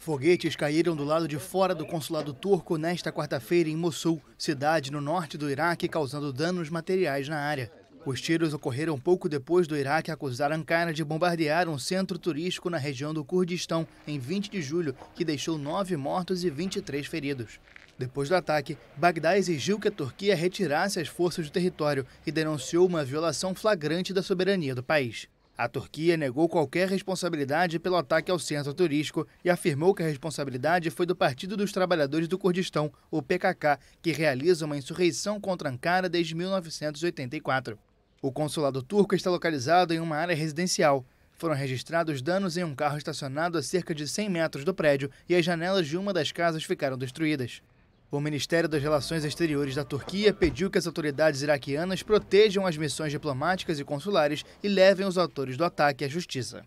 Foguetes caíram do lado de fora do consulado turco nesta quarta-feira em Mossul, cidade no norte do Iraque, causando danos materiais na área. Os tiros ocorreram pouco depois do Iraque acusar Ankara de bombardear um centro turístico na região do Kurdistão em 20 de julho, que deixou nove mortos e 23 feridos. Depois do ataque, Bagdá exigiu que a Turquia retirasse as forças do território e denunciou uma violação flagrante da soberania do país. A Turquia negou qualquer responsabilidade pelo ataque ao centro turístico e afirmou que a responsabilidade foi do Partido dos Trabalhadores do Kurdistão, o PKK, que realiza uma insurreição contra Ankara desde 1984. O consulado turco está localizado em uma área residencial. Foram registrados danos em um carro estacionado a cerca de 100 metros do prédio e as janelas de uma das casas ficaram destruídas. O Ministério das Relações Exteriores da Turquia pediu que as autoridades iraquianas protejam as missões diplomáticas e consulares e levem os autores do ataque à justiça.